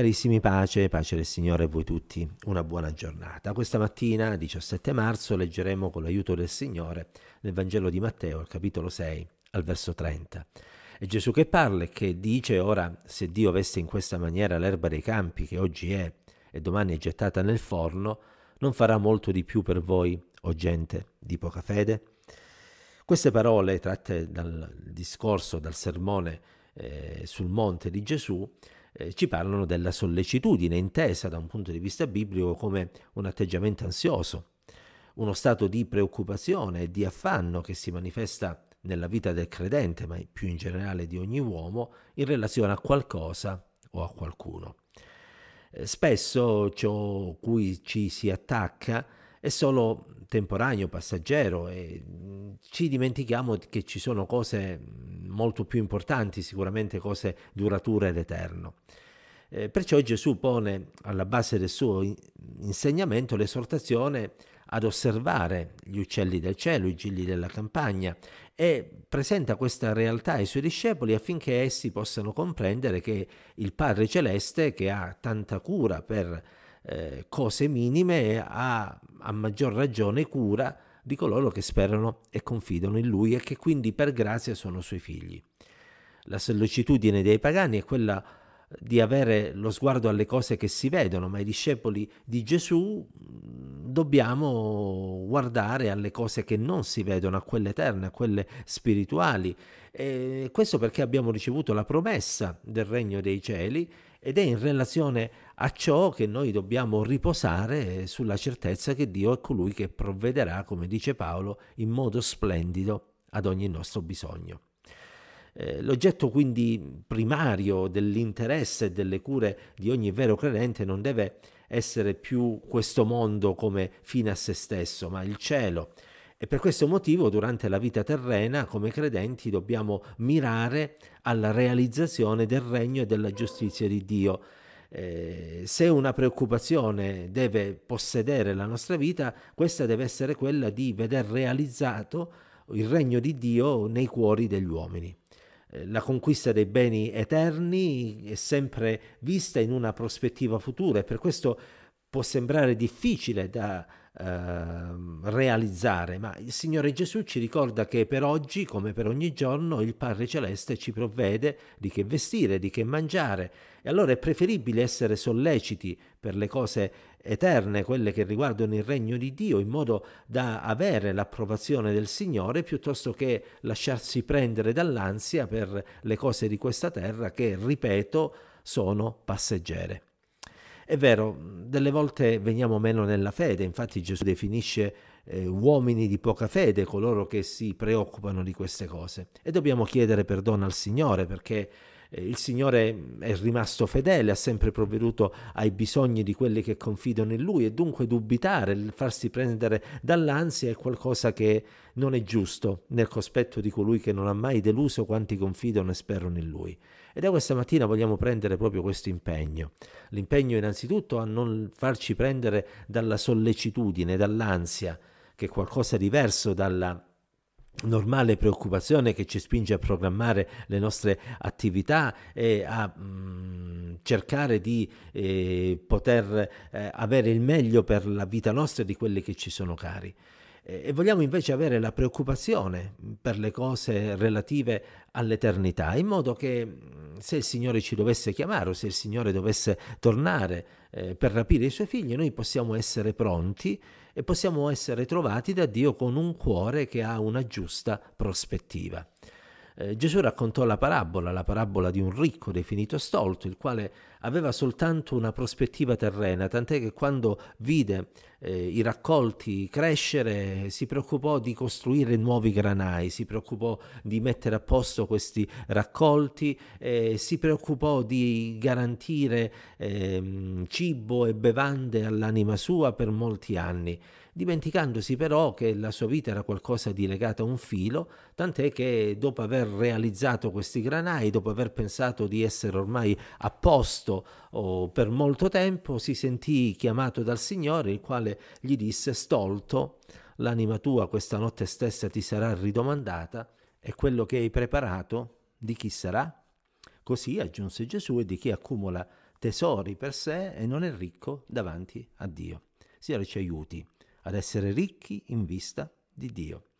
Carissimi pace, pace del Signore a voi tutti, una buona giornata. Questa mattina, 17 marzo, leggeremo con l'aiuto del Signore nel Vangelo di Matteo, al capitolo 6, al verso 30. È Gesù che parla e che dice ora, se Dio avesse in questa maniera l'erba dei campi, che oggi è e domani è gettata nel forno, non farà molto di più per voi, o gente di poca fede? Queste parole, tratte dal discorso, dal sermone eh, sul monte di Gesù, eh, ci parlano della sollecitudine, intesa da un punto di vista biblico come un atteggiamento ansioso, uno stato di preoccupazione e di affanno che si manifesta nella vita del credente, ma più in generale di ogni uomo, in relazione a qualcosa o a qualcuno. Eh, spesso ciò cui ci si attacca è solo temporaneo, passaggero e mm, ci dimentichiamo che ci sono cose mm, molto più importanti, sicuramente cose durature ed eterno. Eh, perciò Gesù pone alla base del suo insegnamento l'esortazione ad osservare gli uccelli del cielo, i gigli della campagna e presenta questa realtà ai suoi discepoli affinché essi possano comprendere che il Padre Celeste, che ha tanta cura per eh, cose minime, ha a maggior ragione cura di coloro che sperano e confidano in lui e che quindi per grazia sono suoi figli. La sollecitudine dei pagani è quella di avere lo sguardo alle cose che si vedono, ma i discepoli di Gesù mm, dobbiamo guardare alle cose che non si vedono, a quelle eterne, a quelle spirituali. E questo perché abbiamo ricevuto la promessa del regno dei cieli ed è in relazione a ciò che noi dobbiamo riposare sulla certezza che Dio è colui che provvederà, come dice Paolo, in modo splendido ad ogni nostro bisogno. Eh, l'oggetto quindi primario dell'interesse e delle cure di ogni vero credente non deve essere più questo mondo come fine a se stesso, ma il cielo. E per questo motivo durante la vita terrena, come credenti, dobbiamo mirare alla realizzazione del regno e della giustizia di Dio, eh, se una preoccupazione deve possedere la nostra vita, questa deve essere quella di veder realizzato il regno di Dio nei cuori degli uomini. Eh, la conquista dei beni eterni è sempre vista in una prospettiva futura e per questo può sembrare difficile da Ehm, realizzare, ma il Signore Gesù ci ricorda che per oggi, come per ogni giorno, il Padre Celeste ci provvede di che vestire, di che mangiare e allora è preferibile essere solleciti per le cose eterne, quelle che riguardano il regno di Dio, in modo da avere l'approvazione del Signore, piuttosto che lasciarsi prendere dall'ansia per le cose di questa terra che, ripeto, sono passeggere. È vero, delle volte veniamo meno nella fede, infatti Gesù definisce eh, uomini di poca fede coloro che si preoccupano di queste cose e dobbiamo chiedere perdono al Signore perché eh, il Signore mm, è rimasto fedele, ha sempre provveduto ai bisogni di quelli che confidano in Lui e dunque dubitare, farsi prendere dall'ansia è qualcosa che non è giusto nel cospetto di colui che non ha mai deluso quanti confidano e sperano in Lui. E da questa mattina vogliamo prendere proprio questo impegno. L'impegno innanzitutto a non farci prendere dalla sollecitudine, dall'ansia, che è qualcosa di diverso dalla normale preoccupazione che ci spinge a programmare le nostre attività e a mh, mm, cercare di eh, poter eh, avere il meglio per la vita nostra e di quelli che ci sono cari. E, e vogliamo invece avere la preoccupazione per le cose relative all'eternità, in modo che mm, se il Signore ci dovesse chiamare o se il Signore dovesse tornare eh, per rapire i suoi figli, noi possiamo essere pronti e possiamo essere trovati da Dio con un cuore che ha una giusta prospettiva. Eh, Gesù raccontò la parabola, la parabola di un ricco definito stolto, il quale aveva soltanto una prospettiva terrena, tant'è che quando vide eh, i raccolti crescere si preoccupò di costruire nuovi granai, si preoccupò di mettere a posto questi raccolti, eh, si preoccupò di garantire ehm, cibo e bevande all'anima sua per molti anni dimenticandosi però che la sua vita era qualcosa di legato a un filo, tant'è che dopo aver realizzato questi granai, dopo aver pensato di essere ormai a posto oh, per molto tempo, si sentì chiamato dal Signore, il quale gli disse, stolto, l'anima tua questa notte stessa ti sarà ridomandata e quello che hai preparato di chi sarà? Così aggiunse Gesù e di chi accumula tesori per sé e non è ricco davanti a Dio. Signore ci aiuti ad essere ricchi in vista di Dio,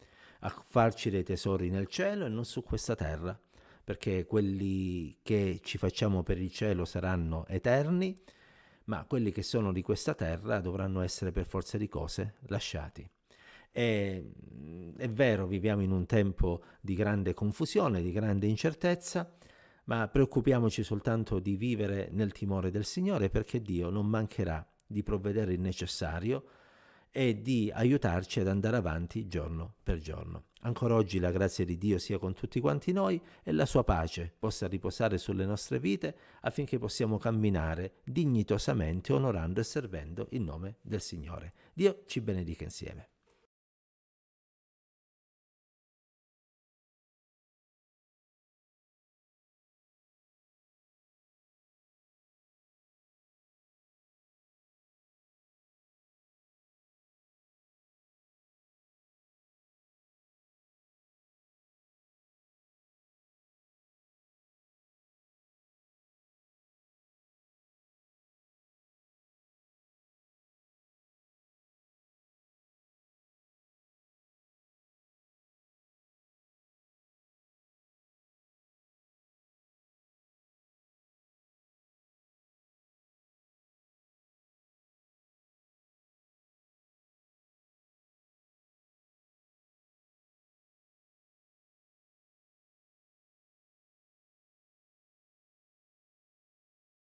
a farci dei tesori nel cielo e non su questa terra, perché quelli che ci facciamo per il cielo saranno eterni, ma quelli che sono di questa terra dovranno essere per forza di cose lasciati. E, è vero, viviamo in un tempo di grande confusione, di grande incertezza, ma preoccupiamoci soltanto di vivere nel timore del Signore perché Dio non mancherà di provvedere il necessario e di aiutarci ad andare avanti giorno per giorno. Ancora oggi la grazia di Dio sia con tutti quanti noi e la sua pace possa riposare sulle nostre vite affinché possiamo camminare dignitosamente onorando e servendo il nome del Signore. Dio ci benedica insieme.